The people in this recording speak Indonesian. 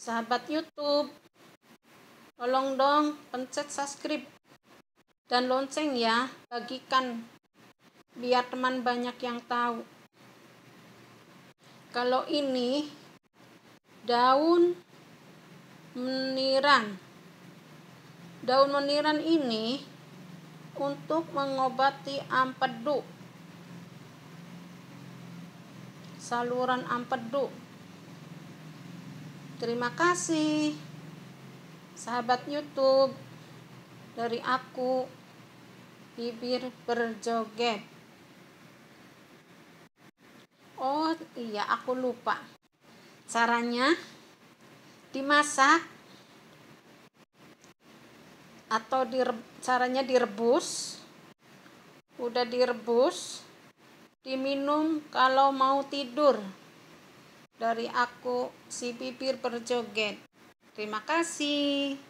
Sahabat YouTube, tolong dong pencet subscribe dan lonceng ya, bagikan biar teman banyak yang tahu. Kalau ini daun meniran. Daun meniran ini untuk mengobati ampedu saluran ampedu Terima kasih sahabat YouTube dari aku bibir berjoget. Oh iya aku lupa. Caranya dimasak atau dire, caranya direbus. Udah direbus, diminum kalau mau tidur dari aku si Pipir Perjoget. Terima kasih.